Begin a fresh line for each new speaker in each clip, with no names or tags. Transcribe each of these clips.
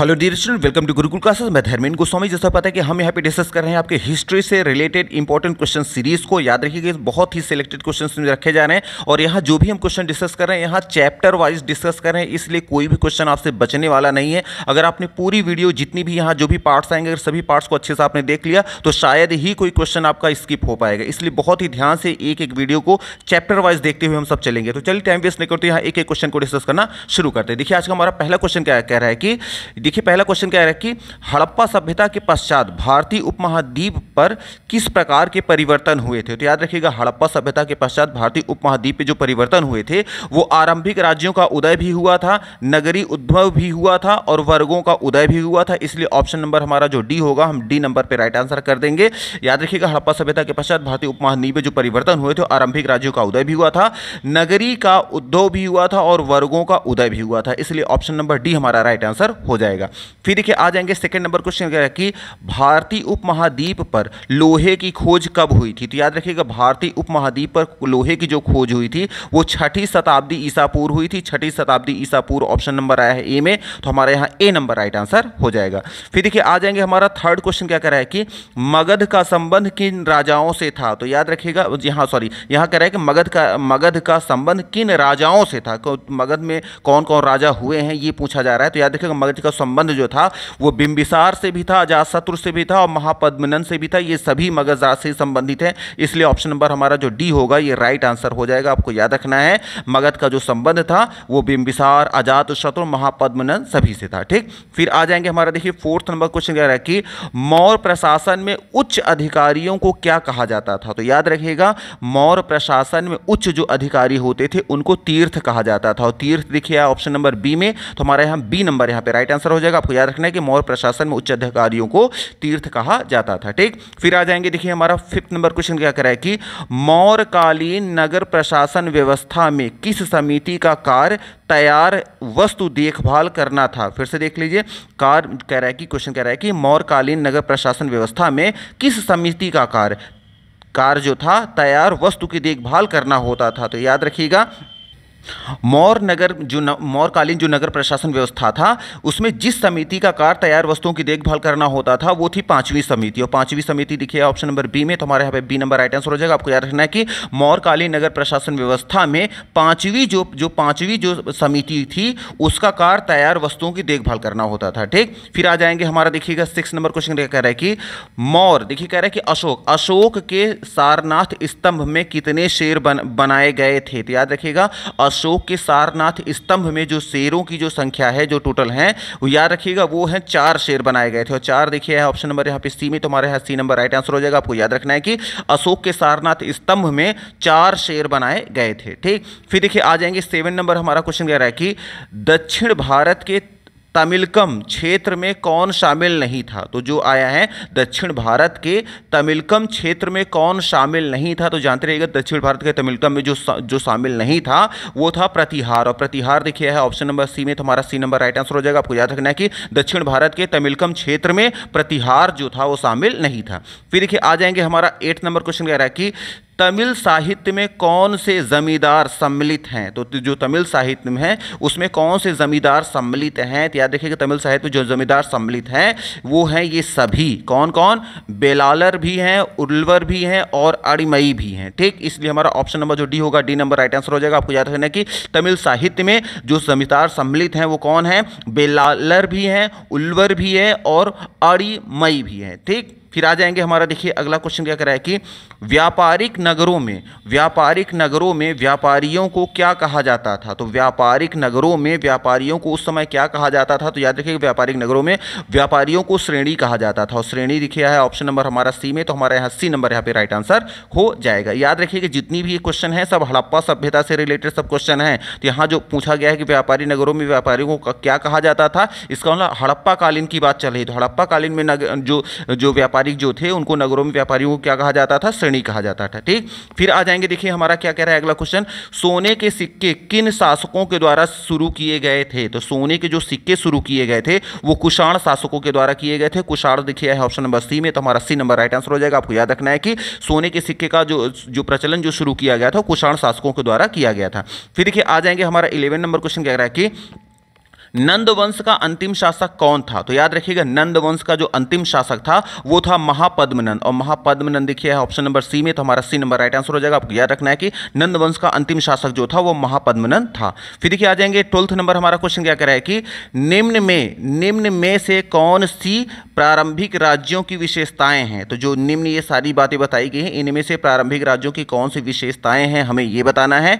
hello dear student welcome to Gurukul classes मैं धर्मेंद्र गोस्वामी जैसा पता है कि हम यहाँ पे डिस्कस कर रहे हैं आपके हिस्ट्री से रिलेटेड इंपॉर्टेंट क्वेश्चन सीरीज को याद रखिएगा बहुत ही सिलेक्टेड क्वेश्चन रखे जा रहे हैं और यहाँ जो भी हम क्वेश्चन डिस्कस कर रहे हैं यहाँ चैप्टर वाइज डिस्कस कर रहे हैं इसलिए कोई भी क्वेश्चन आपसे बचने वाला नहीं है अगर आपने पूरी वीडियो जितनी भी यहाँ जो भी पार्ट्स आएंगे अगर सभी पार्ट्स को अच्छे से आपने देख लिया तो शायद ही कोई क्वेश्चन आपका स्किप हो पाएगा इसलिए बहुत ही ध्यान से एक एक वीडियो को चैप्टर वाइज देखते हुए हम सब चलेंगे तो चलिए टाइम वेस्ट नहीं करते यहाँ एक एक क्वेश्चन को डिस्कस करना शुरू करते हैं देखिए आज का हमारा पहला क्वेश्चन क्या कह रहा है कि देखिए पहला क्वेश्चन क्या है कि हड़प्पा सभ्यता के पश्चात भारतीय उपमहाद्वीप पर किस प्रकार के परिवर्तन हुए थे तो याद रखिएगा हड़प्पा सभ्यता के पश्चात भारतीय उपमहाद्वीप पे जो परिवर्तन हुए थे वो आरंभिक राज्यों का उदय भी हुआ था नगरी उद्भव भी हुआ था और वर्गों का उदय भी हुआ था इसलिए ऑप्शन नंबर हमारा जो डी होगा हम डी नंबर पर राइट आंसर कर देंगे याद रखिएगा हड़प्पा सभ्यता के पश्चात भारतीय उपमहाद्वीप पर जो परिवर्तन हुए थे आरंभिक राज्यों का उदय भी हुआ था नगरी का उद्भव भी हुआ था और वर्गों का उदय भी हुआ था इसलिए ऑप्शन नंबर डी हमारा राइट आंसर हो जाएगा जाएगा फिर देखिए आ जाएंगे सेकंड नंबर क्वेश्चन कि भारतीय उपमहाद्वीप पर लोहे की खोज कब हुई थी तो याद रखिएगा भारतीय उपमहाद्वीप पर लोहे की जो खोज हुई थी वो छठी शताब्दी ईसापुर हुई थी छठी शताब्दी ईसापुर ऑप्शन नंबर आया है ए में तो हमारे यहाँ ए नंबर राइट आंसर हो जाएगा फिर देखिए आ जाएंगे हमारा थर्ड क्वेश्चन क्या कह रहा है कि मगध का संबंध किन राजाओं से था तो याद रखिएगा यहाँ सॉरी यहाँ कह रहा है कि मगध का मगध का संबंध किन राजाओं से था मगध में कौन कौन राजा हुए हैं ये पूछा जा रहा है तो याद रखिएगा मगध का संबंध जो था वो बिंबिसार से भी था अजातशत्रु से भी था और महापद्मनन से भी था ये सभी मगध राज से संबंधित हैं इसलिए ऑप्शन नंबर हमारा जो डी होगा ये राइट आंसर हो जाएगा आपको याद रखना है मगध का जो संबंध था वो बिंबिसार अजात शत्रु महापद्मनन सभी से था ठीक फिर आ जाएंगे हमारा देखिए फोर्थ नंबर क्वेश्चन कह रहा है कि मौर्य प्रशासन में उच्च अधिकारियों को क्या कहा जाता था तो याद रखिएगा मौर्य प्रशासन में उच्च जो अधिकारी होते थे उनको तीर्थ कहा जाता था और तीर्थ देखिए ऑप्शन नंबर बी में तो हमारे यहां बी नंबर यहां पे राइट आंसर आंसर हो जाएगा आपको याद रखना है कि मौर्य प्रशासन में उच्च अधिकारियों को तीर्थ कहा जाता था ठीक फिर आ जाएंगे देखिए हमारा फिफ्थ नंबर क्वेश्चन क्या करा है कि मौर्यकालीन नगर प्रशासन व्यवस्था में किस समिति का कार्य तैयार वस्तु देखभाल करना था फिर से देख लीजिए कार कह रहा है कि क्वेश्चन कह रहा है कि मौर्यकालीन नगर प्रशासन व्यवस्था में किस समिति का कार्य कार जो था तैयार वस्तु की देखभाल करना होता था तो याद रखिएगा मौर नगर जो न, मौर कालीन जो नगर प्रशासन व्यवस्था था उसमें जिस समिति का कार तैयार वस्तुओं की देखभाल करना होता था वो थी पांचवी समिति और पांचवी समिति दिखे ऑप्शन नंबर बी में तो हमारे यहाँ पे बी नंबर राइट आंसर हो जाएगा आपको याद रखना है कि मौर कालीन नगर प्रशासन व्यवस्था में पांचवी जो जो पांचवी जो समिति थी उसका कार तैयार वस्तुओं की देखभाल करना होता था ठीक फिर आ जाएंगे हमारा देखिएगा सिक्स नंबर क्वेश्चन कह रहा है कि मौर देखिए कह रहा है कि अशोक अशोक के सारनाथ स्तंभ में कितने शेर बनाए गए थे तो याद रखिएगा अशोक के सारनाथ स्तंभ में जो शेरों की जो संख्या है जो टोटल हैं वो याद रखिएगा वो है चार शेर बनाए गए थे और चार देखिए है ऑप्शन नंबर यहाँ पे सी में तुम्हारे तो यहाँ सी नंबर राइट आंसर हो जाएगा आपको याद रखना है कि अशोक के सारनाथ स्तंभ में चार शेर बनाए गए थे ठीक फिर देखिए आ जाएंगे सेवन नंबर हमारा क्वेश्चन कह रहा है कि दक्षिण भारत के तमिलकम क्षेत्र में कौन शामिल नहीं था तो जो आया है दक्षिण भारत के तमिलकम क्षेत्र में कौन शामिल नहीं था तो जानते रहिएगा दक्षिण भारत के तमिलकम में जो जो शामिल नहीं था वो था प्रतिहार और प्रतिहार देखिए है ऑप्शन नंबर सी में तो हमारा सी नंबर राइट आंसर हो जाएगा आपको याद रखना है कि दक्षिण भारत के तमिलकम क्षेत्र में प्रतिहार जो था वो शामिल नहीं था फिर देखिए आ जाएंगे हमारा एट नंबर क्वेश्चन कह रहा है कि तमिल साहित्य में कौन से ज़मींदार सम्मिलित हैं तो जो तमिल साहित्य में है उसमें कौन से ज़मींदार सम्मिलित हैं तो याद रखिएगा तमिल साहित्य में जो ज़मींदार सम्मिलित हैं वो हैं ये सभी कौन कौन बेलालर भी हैं उल्वर भी हैं और अड़िमई भी हैं ठीक इसलिए हमारा ऑप्शन नंबर जो डी होगा डी नंबर राइट आंसर हो जाएगा आपको याद रखना कि तमिल साहित्य में जो ज़मींदार सम्मिलित हैं वो कौन है बेलालर भी हैं उल्वर भी है और अड़िमई भी है ठीक फिर आ जाएंगे हमारा देखिए अगला क्वेश्चन क्या करा है कि व्यापारिक नगरों में व्यापारिक नगरों में व्यापारियों को क्या कहा जाता था तो व्यापारिक नगरों में व्यापारियों को उस समय क्या कहा जाता था तो याद रखिए व्यापारिक नगरों में व्यापारियों को श्रेणी कहा जाता था और श्रेणी दिखाया है ऑप्शन नंबर हमारा सी में तो हमारा यहाँ सी नंबर यहाँ पे राइट आंसर हो जाएगा याद रखिए कि जितनी भी क्वेश्चन है सब हड़प्पा सभ्यता से रिलेटेड सब क्वेश्चन है तो यहाँ जो पूछा गया है कि व्यापारी नगरों में व्यापारियों को क्या कहा जाता था इसका मतलब हड़प्पा कालीन की बात चल रही तो हड़प्पा कालीन में जो जो व्यापारी व्यापारिक जो थे उनको नगरों में व्यापारियों को क्या कहा जाता था श्रेणी कहा जाता था ठीक फिर आ जाएंगे देखिए हमारा क्या कह रहा है अगला क्वेश्चन सोने के सिक्के किन शासकों के द्वारा शुरू किए गए थे तो सोने के जो सिक्के शुरू किए गए थे वो कुषाण शासकों के द्वारा किए गए थे कुषाण देखिए है ऑप्शन नंबर सी में तो हमारा सी नंबर राइट आंसर हो जाएगा आपको याद रखना है कि सोने के सिक्के का जो जो प्रचलन जो शुरू किया गया था कुषाण शासकों के द्वारा किया गया था फिर देखिए आ जाएंगे हमारा इलेवन नंबर क्वेश्चन कह रहा है कि नंद वंश का अंतिम शासक कौन था तो याद रखिएगा नंद वंश का जो अंतिम शासक था वो था महापद्मनंद और महापद्मनंद देखिए ऑप्शन नंबर सी में तो हमारा सी नंबर राइट आंसर हो जाएगा आपको याद रखना है कि नंद वंश का अंतिम शासक जो था वो महापद्मनंद था फिर देखिए आ जाएंगे ट्वेल्थ नंबर हमारा क्वेश्चन क्या करा है कि निम्न में निम्न में से कौन सी प्रारंभिक राज्यों की विशेषताएं हैं तो जो निम्न ये सारी बातें बताई गई हैं इनमें से प्रारंभिक राज्यों की कौन सी विशेषताएं हैं हमें ये बताना है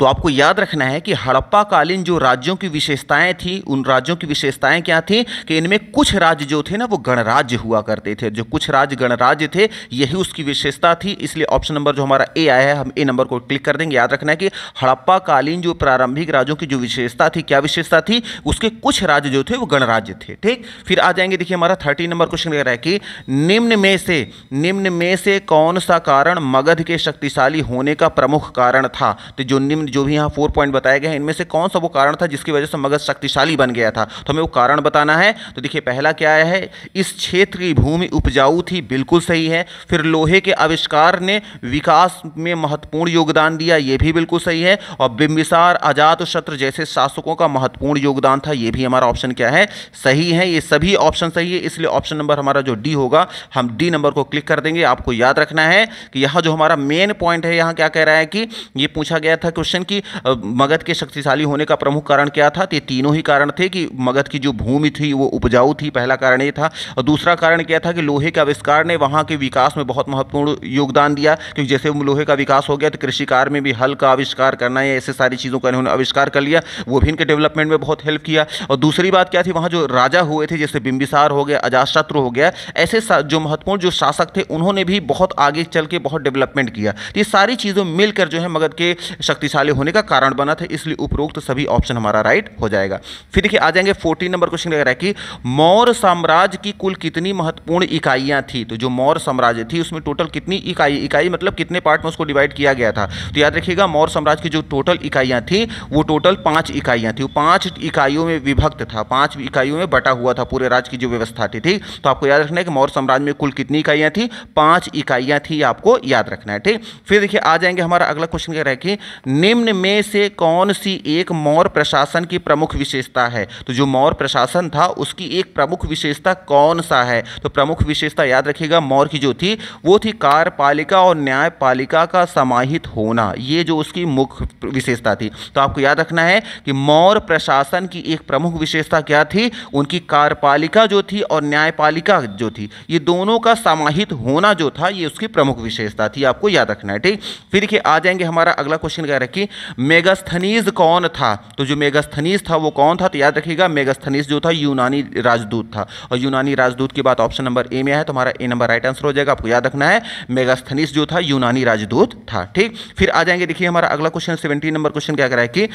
तो आपको याद रखना है कि हड़प्पा कालीन जो राज्यों की विशेषताएं थी उन राज्यों की विशेषताएं क्या थी कि इनमें कुछ राज्य जो थे ना वो गणराज्य हुआ करते थे जो कुछ राज्य गणराज्य थे यही उसकी विशेषता थी इसलिए ऑप्शन नंबर जो हमारा ए आया है हम ए नंबर को क्लिक कर देंगे याद रखना है कि हड़प्पा कालीन जो प्रारंभिक राज्यों की जो विशेषता थी क्या विशेषता थी उसके कुछ राज्य जो थे वो गणराज्य थे ठीक फिर आ जाएंगे देखिए हमारा थर्टी नंबर क्वेश्चन कह रहा है कि निम्न में से निम्न में से कौन सा कारण मगध के शक्तिशाली होने का प्रमुख कारण था तो जो निम्न जो भी यहाँ फोर पॉइंट बताए गए हैं इनमें से कौन सा वो कारण था जिसकी वजह से मगध शक्तिशाली बन गया था तो हमें वो कारण बताना है तो देखिए पहला क्या आया है इस क्षेत्र की भूमि उपजाऊ थी बिल्कुल सही है फिर लोहे के आविष्कार ने विकास में महत्वपूर्ण योगदान दिया ये भी बिल्कुल सही है और बिम्बिसार आजाद शत्र जैसे शासकों का महत्वपूर्ण योगदान था ये भी हमारा ऑप्शन क्या है सही है ये सभी ऑप्शन सही है इसलिए ऑप्शन नंबर हमारा जो डी होगा हम डी नंबर को क्लिक कर देंगे आपको याद रखना है कि यह जो हमारा मेन पॉइंट है यहाँ क्या कह रहा है कि ये पूछा गया था क्वेश्चन क्वेश्चन कि मगध के शक्तिशाली होने का प्रमुख कारण क्या था तो तीनों ही कारण थे कि मगध की जो भूमि थी वो उपजाऊ थी पहला कारण ये था और दूसरा कारण क्या था कि लोहे के आविष्कार ने वहाँ के विकास में बहुत महत्वपूर्ण योगदान दिया क्योंकि जैसे लोहे का विकास हो गया तो कृषि कार्य में भी हल का आविष्कार करना या ऐसे सारी चीज़ों का इन्होंने आविष्कार कर लिया वो भी इनके डेवलपमेंट में बहुत हेल्प किया और दूसरी बात क्या थी वहाँ जो राजा हुए थे जैसे बिंबिसार हो गया अजाशत्रु हो गया ऐसे जो महत्वपूर्ण जो शासक थे उन्होंने भी बहुत आगे चल के बहुत डेवलपमेंट किया तो ये सारी चीज़ों मिलकर जो है मगध के शक्तिशाली काले होने का कारण बना था इसलिए उपरोक्त तो सभी ऑप्शन हमारा राइट हो जाएगा फिर देखिए आ जाएंगे फोर्टीन नंबर क्वेश्चन लग रहा है कि मौर्य साम्राज्य की कुल कितनी महत्वपूर्ण इकाइयाँ थी तो जो मौर्य साम्राज्य थी उसमें टोटल कितनी इकाई इकाई मतलब कितने पार्ट में उसको डिवाइड किया गया था तो याद रखिएगा मौर्य साम्राज्य की जो टोटल इकाइयाँ थी वो टोटल पाँच इकाइयाँ थी वो पाँच इकाइयों में विभक्त था पाँच इकाइयों में बटा हुआ था पूरे राज्य की जो व्यवस्था थी ठीक तो आपको याद रखना है कि मौर्य साम्राज्य में कुल कितनी इकाइयाँ थी पाँच इकाइयाँ थी आपको याद रखना है ठीक फिर देखिए आ जाएंगे हमारा अगला क्वेश्चन कह रहा है कि निम्न निम्न में से कौन सी एक मौर्य प्रशासन की प्रमुख विशेषता है तो जो मौर्य प्रशासन था उसकी एक प्रमुख विशेषता कौन सा है तो प्रमुख विशेषता याद रखिएगा मौर्य की जो थी वो थी कार्यपालिका और न्यायपालिका का समाहित होना ये जो उसकी मुख्य विशेषता थी तो आपको याद रखना है कि मौर्य प्रशासन की एक प्रमुख विशेषता क्या थी उनकी कार्यपालिका जो थी और न्यायपालिका जो थी ये दोनों का समाहित होना जो था ये उसकी प्रमुख विशेषता थी आपको याद रखना है ठीक फिर देखिए आ जाएंगे हमारा अगला क्वेश्चन क्या रखिए मेगास्थनीज कौन था तो जो मेगास्थनीज था वो कौन था तो याद रखिएगा मेगास्थनीज जो था यूनानी राजदूत था और यूनानी राजदूत की बात ऑप्शन नंबर ए में है तो हमारा ए नंबर राइट आंसर हो जाएगा आपको याद रखना है मेगास्थनीज जो था यूनानी राजदूत था ठीक फिर आ जाएंगे देखिए हमारा अगला क्वेश्चन सेवेंटी नंबर क्वेश्चन क्या कर रहा है कि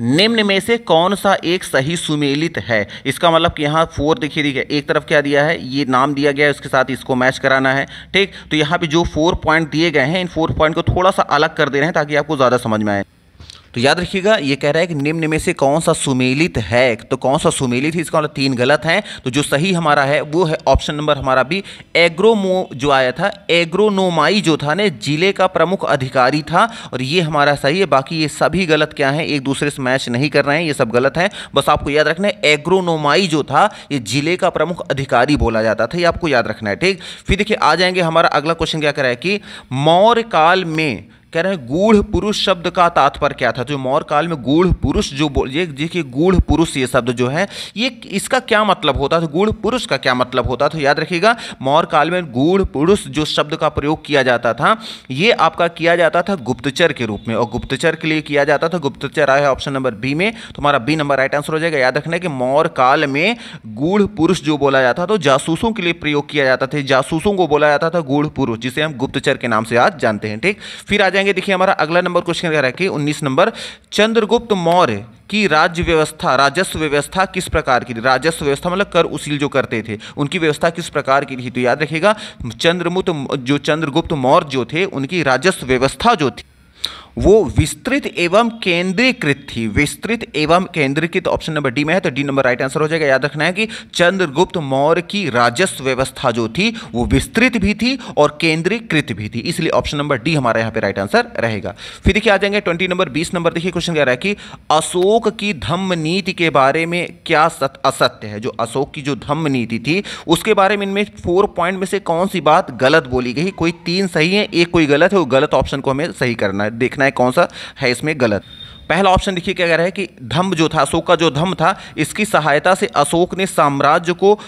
निम्न में से कौन सा एक सही सुमेलित है इसका मतलब कि यहाँ फोर देखिए देखिए एक तरफ क्या दिया है ये नाम दिया गया है उसके साथ इसको मैच कराना है ठीक तो यहाँ पे जो फोर पॉइंट दिए गए हैं इन फोर पॉइंट को थोड़ा सा अलग कर दे रहे हैं ताकि आपको ज़्यादा समझ में आए तो याद रखिएगा ये कह रहा है कि निम्न में से कौन सा सुमेलित है तो कौन सा सुमेलित है इसका मतलब तीन गलत हैं तो जो सही हमारा है वो है ऑप्शन नंबर हमारा भी एग्रोमो जो आया था एग्रोनोमाई जो था ना जिले का प्रमुख अधिकारी था और ये हमारा सही है बाकी ये सभी गलत क्या है एक दूसरे से मैच नहीं कर रहे हैं ये सब गलत है बस आपको याद रखना है एग्रोनोमाई जो था ये जिले का प्रमुख अधिकारी बोला जाता था ये आपको याद रखना है ठीक फिर देखिए आ जाएंगे हमारा अगला क्वेश्चन क्या रहा है कि मौर्य काल में कह रहे हैं गूढ़ पुरुष शब्द का तात्पर्य क्या था जो मौर्य काल में गूढ़ पुरुष जो बोल ये देखिए गूढ़ पुरुष ये शब्द जो है ये इसका क्या मतलब होता था गूढ़ पुरुष का क्या मतलब होता था याद रखिएगा मौर्य काल में गूढ़ पुरुष जो शब्द का प्रयोग किया जाता था ये आपका किया जाता था गुप्तचर के रूप में और गुप्तचर के लिए किया जाता था गुप्तचर आया ऑप्शन नंबर बी में तुम्हारा बी नंबर राइट आंसर हो जाएगा याद रखना कि मौर्य काल में गूढ़ पुरुष जो बोला जाता था तो जासूसों के लिए प्रयोग किया जाता था जासूसों को बोला जाता था गूढ़ पुरुष जिसे हम गुप्तचर के नाम से आज जानते हैं ठीक फिर आ जाए जाएंगे देखिए हमारा अगला नंबर क्वेश्चन कह रहा है कि उन्नीस नंबर चंद्रगुप्त मौर्य की राज्य व्यवस्था राजस्व व्यवस्था किस प्रकार की थी राजस्व व्यवस्था मतलब कर उसील जो करते थे उनकी व्यवस्था किस प्रकार की थी तो याद रखिएगा चंद्रमुक्त जो चंद्रगुप्त मौर्य जो थे उनकी राजस्व व्यवस्था जो थी वो विस्तृत एवं केंद्रीकृत थी विस्तृत एवं केंद्रीकृत ऑप्शन नंबर डी में है तो डी नंबर राइट आंसर हो जाएगा याद रखना है कि चंद्रगुप्त मौर्य की राजस्व व्यवस्था जो थी वो विस्तृत भी थी और केंद्रीकृत भी थी इसलिए ऑप्शन नंबर डी हमारा यहां पे राइट आंसर रहेगा फिर देखिए आ जाएंगे ट्वेंटी नंबर बीस नंबर देखिए क्वेश्चन कह रहा है कि अशोक की धम्म नीति के बारे में क्या सत असत्य है जो अशोक की जो धम्म नीति थी उसके बारे में इनमें फोर पॉइंट में से कौन सी बात गलत बोली गई कोई तीन सही है एक कोई गलत है वो गलत ऑप्शन को हमें सही करना है देखना है कौन सा है इसमें गलत पहला ऑप्शन देखिए क्या कह रहा है कि धम्म जो था अशोक का जो धम्म था इसकी सहायता से अशोक ने साम्राज्य को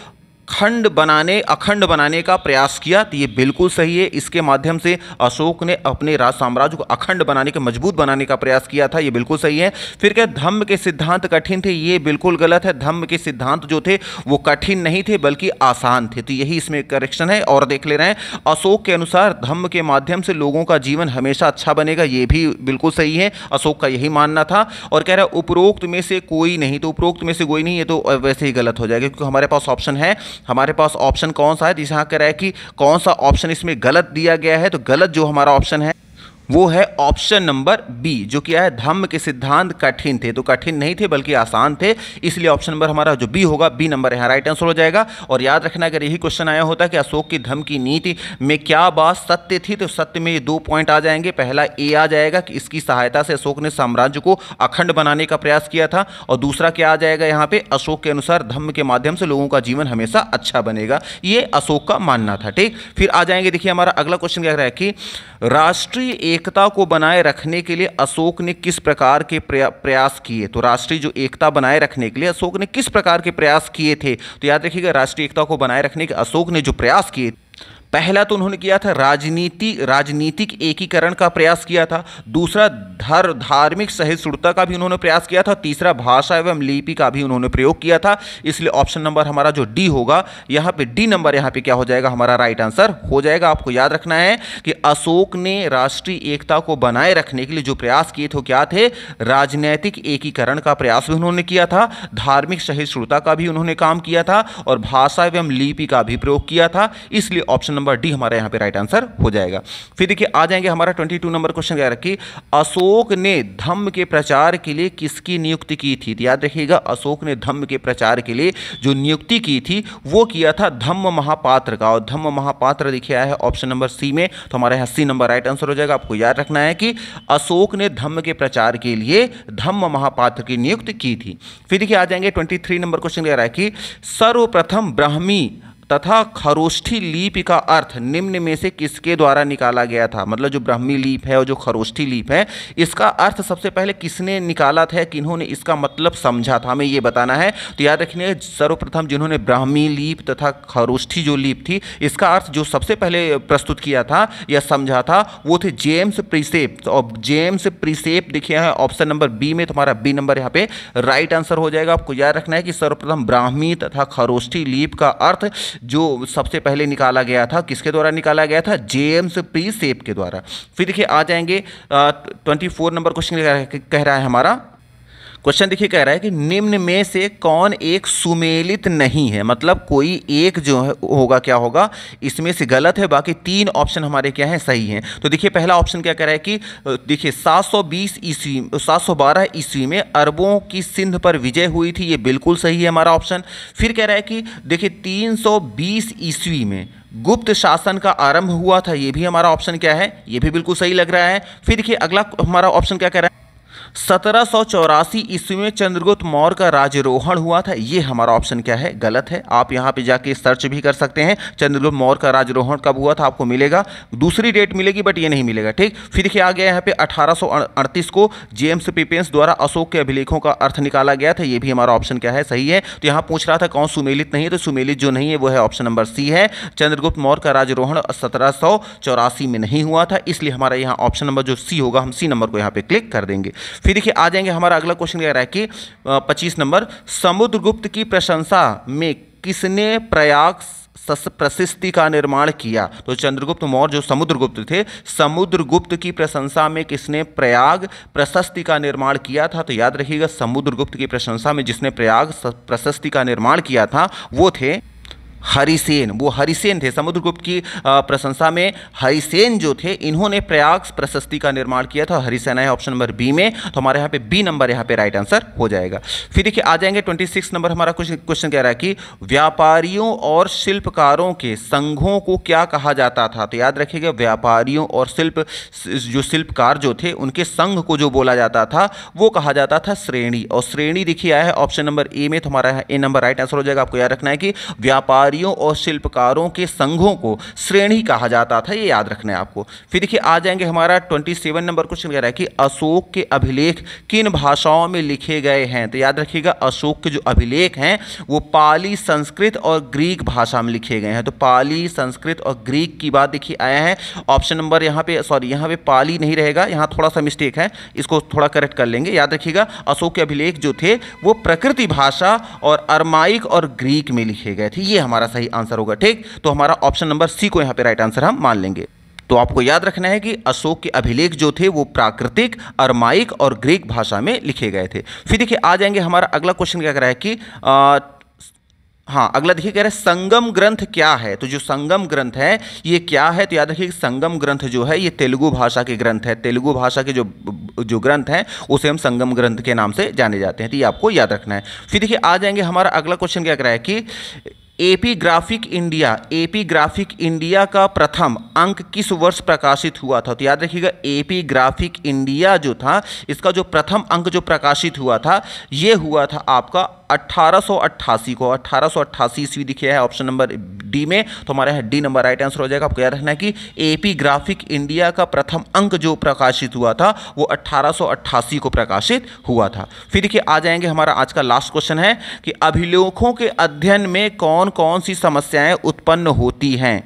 खंड बनाने अखंड बनाने का प्रयास किया तो ये बिल्कुल सही है इसके माध्यम से अशोक ने अपने राज साम्राज्य को अखंड बनाने के मजबूत बनाने का प्रयास किया था ये बिल्कुल सही है फिर क्या धम्म के सिद्धांत कठिन थे ये बिल्कुल गलत है धम्म के सिद्धांत जो थे वो कठिन नहीं थे बल्कि आसान थे तो यही इसमें करेक्शन है और देख ले रहे हैं अशोक के अनुसार धम्म के माध्यम से लोगों का जीवन हमेशा अच्छा बनेगा ये भी बिल्कुल सही है अशोक का यही मानना था और कह रहा है उपरोक्त में से कोई नहीं तो उपरोक्त में से कोई नहीं ये तो वैसे ही गलत हो जाएगा क्योंकि हमारे पास ऑप्शन है हमारे पास ऑप्शन कौन सा है जिस तो यहाँ कह रहा है कि कौन सा ऑप्शन इसमें गलत दिया गया है तो गलत जो हमारा ऑप्शन है वो है ऑप्शन नंबर बी जो कि है धम्म के सिद्धांत कठिन थे तो कठिन नहीं थे बल्कि आसान थे इसलिए ऑप्शन नंबर हमारा जो बी होगा बी नंबर यहाँ राइट आंसर हो जाएगा और याद रखना अगर यही क्वेश्चन आया होता कि अशोक की धम्म की नीति में क्या बात सत्य थी तो सत्य में ये दो पॉइंट आ जाएंगे पहला ए आ जाएगा कि इसकी सहायता से अशोक ने साम्राज्य को अखंड बनाने का प्रयास किया था और दूसरा क्या आ जाएगा यहाँ पर अशोक के अनुसार धम्म के माध्यम से लोगों का जीवन हमेशा अच्छा बनेगा ये अशोक का मानना था ठीक फिर आ जाएंगे देखिए हमारा अगला क्वेश्चन क्या रहा है कि राष्ट्रीय एकता को बनाए रखने के लिए अशोक ने किस प्रकार के प्रयास किए तो राष्ट्रीय जो एकता बनाए रखने के लिए अशोक ने किस प्रकार के प्रयास किए थे तो याद रखिएगा राष्ट्रीय एकता को बनाए रखने के अशोक ने जो प्रयास किए पहला तो उन्होंने किया था राजनीति राजनीतिक एकीकरण का प्रयास किया था दूसरा धर धार्मिक सहिष्णुता का भी उन्होंने प्रयास किया था तीसरा भाषा एवं लिपि का भी उन्होंने प्रयोग किया था इसलिए ऑप्शन नंबर हमारा जो डी होगा यहाँ पे डी नंबर यहाँ पे क्या हो जाएगा हमारा राइट आंसर हो जाएगा आपको याद रखना है कि अशोक ने राष्ट्रीय एकता को बनाए रखने के लिए जो प्रयास किए थे क्या थे राजनीतिक एकीकरण का प्रयास भी उन्होंने किया था धार्मिक सहिष्णुता का भी उन्होंने काम किया था और भाषा एवं लिपि का भी प्रयोग किया था इसलिए ऑप्शन नंबर डी हमारा यहाँ पे राइट आंसर हो जाएगा फिर देखिए आ जाएंगे हमारा ट्वेंटी टू नंबर क्वेश्चन क्या रखिए अशोक ने धम्म के प्रचार के लिए किसकी नियुक्ति की थी तो याद रखिएगा अशोक ने धम्म के प्रचार के लिए जो नियुक्ति की थी वो किया था धम्म महापात्र का और धम्म महापात्र देखिए आया है ऑप्शन नंबर सी में तो हमारा यहाँ सी नंबर राइट आंसर हो जाएगा आपको याद रखना है कि अशोक ने धम्म के प्रचार के लिए धम्म महापात्र की नियुक्ति की थी फिर देखिए आ जाएंगे ट्वेंटी थ्री नंबर क्वेश्चन कह रहा है कि सर्वप्रथम ब्राह्मी तथा खरोष्ठी लीप का अर्थ निम्न में से किसके द्वारा निकाला गया था मतलब जो ब्राह्मी लीप है और जो खरोष्ठी लीप है इसका अर्थ सबसे पहले किसने निकाला था किन्होंने इसका मतलब समझा था हमें यह बताना है तो याद रखिए सर्वप्रथम जिन्होंने ब्राह्मी लीप तथा खरोष्ठी जो लीप थी इसका अर्थ जो सबसे पहले प्रस्तुत किया था या समझा था वो थे जेम्स प्रिसेप और तो जेम्स प्रिसेप देखिए ऑप्शन नंबर बी में तुम्हारा बी नंबर यहाँ पे राइट आंसर हो जाएगा आपको याद रखना है कि सर्वप्रथम ब्राह्मी तथा खरोष्ठी लीप का अर्थ जो सबसे पहले निकाला गया था किसके द्वारा निकाला गया था जेम्स प्री सेप के द्वारा फिर देखिए आ जाएंगे ट्वेंटी फोर नंबर क्वेश्चन कह रहा है हमारा क्वेश्चन देखिए कह रहा है कि निम्न में से कौन एक सुमेलित नहीं है मतलब कोई एक जो है होगा क्या होगा इसमें से गलत है बाकी तीन ऑप्शन हमारे क्या हैं सही हैं तो देखिए पहला ऑप्शन क्या कह रहा है कि देखिए 720 ईस्वी 712 ईस्वी में अरबों की सिंध पर विजय हुई थी ये बिल्कुल सही है हमारा ऑप्शन फिर कह रहा है कि देखिए तीन ईस्वी में गुप्त शासन का आरंभ हुआ था ये भी हमारा ऑप्शन क्या है ये भी बिल्कुल सही लग रहा है फिर देखिए अगला हमारा ऑप्शन क्या कह रहा है सत्रह सौ चौरासी ईस्वी में चंद्रगुप्त मौर्य का राजरोहण हुआ था ये हमारा ऑप्शन क्या है गलत है आप यहाँ पे जाके सर्च भी कर सकते हैं चंद्रगुप्त मौर्य का राजरोहण कब हुआ था आपको मिलेगा दूसरी डेट मिलेगी बट ये नहीं मिलेगा ठीक फिर देखिए आ गया यहाँ पे अठारह को जेम्स पिपेंस द्वारा अशोक के अभिलेखों का अर्थ निकाला गया था ये भी हमारा ऑप्शन क्या है सही है तो यहाँ पूछ रहा था कौन सुमेलित नहीं है तो सुमेलित जो नहीं है वो है ऑप्शन नंबर सी है चंद्रगुप्त मौर्य का राजरोहण सत्रह में नहीं हुआ था इसलिए हमारा यहाँ ऑप्शन नंबर जो सी होगा हम सी नंबर को यहाँ पे क्लिक कर देंगे फिर देखिए आ जाएंगे हमारा अगला क्वेश्चन कह रहा है कि पच्चीस नंबर समुद्रगुप्त की प्रशंसा में किसने प्रयाग प्रशिस्ति का निर्माण किया तो चंद्रगुप्त मौर्य जो समुद्रगुप्त थे समुद्रगुप्त की प्रशंसा में किसने प्रयाग प्रशस्ति का निर्माण किया था तो याद रखिएगा समुद्रगुप्त की प्रशंसा में जिसने प्रयाग प्रशस्ति का निर्माण किया था वो थे हरिसेन वो हरिसेन थे समुद्रगुप्त की प्रशंसा में हरिसेन जो थे इन्होंने प्रयाग प्रशस्ति का निर्माण किया था हरिसेना है ऑप्शन नंबर बी में तो हमारे यहाँ पे बी नंबर यहाँ पे राइट आंसर हो जाएगा फिर देखिए आ जाएंगे ट्वेंटी सिक्स नंबर हमारा कुछ क्वेश्चन कह रहा है कि व्यापारियों और शिल्पकारों के संघों को क्या कहा जाता था तो याद रखिएगा व्यापारियों और शिल्प जो शिल्पकार जो थे उनके संघ को जो बोला जाता था वो कहा जाता था श्रेणी और श्रेणी देखिए आया है ऑप्शन नंबर ए में तो हमारा ए नंबर राइट आंसर हो जाएगा आपको याद रखना है कि व्यापार कलाकारियों और शिल्पकारों के संघों को श्रेणी कहा जाता था ये याद रखना है आपको फिर देखिए आ जाएंगे हमारा ट्वेंटी सेवन नंबर क्वेश्चन कह रहा है कि अशोक के अभिलेख किन भाषाओं में लिखे गए हैं तो याद रखिएगा अशोक के जो अभिलेख हैं वो पाली संस्कृत और ग्रीक भाषा में लिखे गए हैं तो पाली संस्कृत और ग्रीक की बात देखिए आया है ऑप्शन नंबर यहाँ पे सॉरी यहाँ पे पाली नहीं रहेगा यहाँ थोड़ा सा मिस्टेक है इसको थोड़ा करेक्ट कर लेंगे याद रखिएगा अशोक के अभिलेख जो थे वो प्रकृति भाषा और अरमाइक और ग्रीक में लिखे गए थे ये हमारा हमारा सही आंसर होगा ठीक तो हमारा ऑप्शन नंबर सी को यहाँ पे राइट आंसर हम मान लेंगे तो आपको याद रखना है कि अशोक के अभिलेख जो थे वो प्राकृतिक अरमाइक और ग्रीक भाषा में लिखे गए थे फिर देखिए आ जाएंगे हमारा अगला क्वेश्चन क्या रहा है कि आ, हाँ अगला देखिए कह रहे हैं संगम ग्रंथ क्या है तो जो संगम ग्रंथ है ये क्या है तो याद रखिए संगम ग्रंथ जो है ये तेलुगु भाषा के ग्रंथ है तेलुगु भाषा के जो जो ग्रंथ हैं उसे हम संगम ग्रंथ के नाम से जाने जाते हैं तो ये आपको याद रखना है फिर देखिए आ जाएंगे हमारा अगला क्वेश्चन क्या कह रहा है कि epigraphic India epigraphic India का प्रथम अंक किस वर्ष प्रकाशित हुआ था तो याद रखिएगा एपी ग्राफिक इंडिया जो था इसका जो प्रथम अंक जो प्रकाशित हुआ था ये हुआ था आपका 1888 को 1888 ईस्वी दिखे है ऑप्शन नंबर डी में तो हमारा डी नंबर राइट आंसर हो जाएगा आपको याद रखना है कि ग्राफिक इंडिया का प्रथम अंक जो प्रकाशित हुआ था वो 1888 को प्रकाशित हुआ था फिर देखिए आ जाएंगे हमारा आज का लास्ट क्वेश्चन है कि अभिलेखों के अध्ययन में कौन कौन सी समस्याएं उत्पन्न होती हैं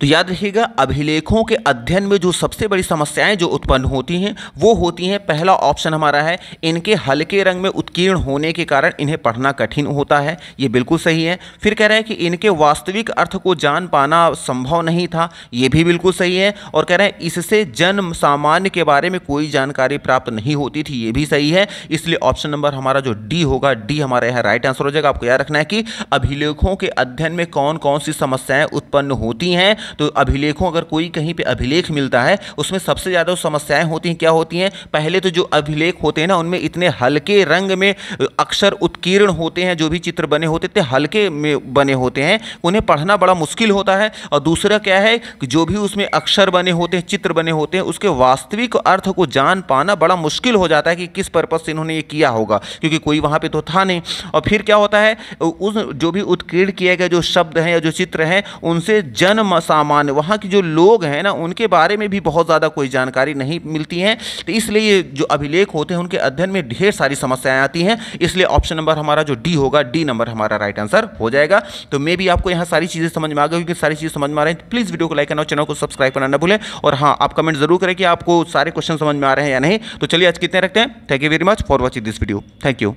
तो याद रखिएगा अभिलेखों के अध्ययन में जो सबसे बड़ी समस्याएं जो उत्पन्न होती हैं वो होती हैं पहला ऑप्शन हमारा है इनके हल्के रंग में उत्कीर्ण होने के कारण इन्हें पढ़ना कठिन होता है ये बिल्कुल सही है फिर कह रहे हैं कि इनके वास्तविक अर्थ को जान पाना संभव नहीं था ये भी बिल्कुल सही है और कह रहे हैं इससे जन सामान्य के बारे में कोई जानकारी प्राप्त नहीं होती थी ये भी सही है इसलिए ऑप्शन नंबर हमारा जो डी होगा डी हमारे यहाँ राइट आंसर हो जाएगा आपको याद रखना है कि अभिलेखों के अध्ययन में कौन कौन सी समस्याएँ उत्पन्न होती हैं तो अभिलेखों अगर कोई कहीं पर अभिलेख मिलता है उसमें सबसे ज़्यादा समस्याएं होती हैं क्या होती हैं पहले तो जो अभिलेख होते हैं ना उनमें इतने हल्के रंग में अक्षर उत्कीर्ण होते हैं जो भी चित्र बने होते थे हल्के में बने होते हैं उन्हें पढ़ना बड़ा मुश्किल होता है और दूसरा क्या है कि जो भी उसमें अक्षर बने होते हैं चित्र बने होते हैं उसके वास्तविक अर्थ को जान पाना बड़ा मुश्किल हो जाता है कि किस पर्पज़ से इन्होंने ये किया होगा क्योंकि कोई वहाँ पर तो था नहीं और फिर क्या होता है उस जो भी उत्कीर्ण किया गया जो शब्द हैं या जो चित्र हैं उनसे जन्म सामान्य वहाँ के जो लोग हैं ना उनके बारे में भी बहुत ज़्यादा कोई जानकारी नहीं मिलती है तो इसलिए जो अभिलेख होते हैं उनके अध्ययन में ढेर सारी समस्याएं आती हैं इसलिए ऑप्शन नंबर हमारा जो डी होगा डी नंबर हमारा राइट आंसर हो जाएगा तो मे भी आपको यहाँ सारी चीज़ें समझ में आ गई क्योंकि सारी चीज़ समझ में आ रही है प्लीज़ वीडियो को लाइक करना और चैनल को सब्सक्राइब करना ना भूलें और हाँ आप कमेंट जरूर करें कि आपको सारे क्वेश्चन समझ में आ रहे हैं या नहीं तो चलिए आज कितने रखते हैं thank you very much for watching this video thank you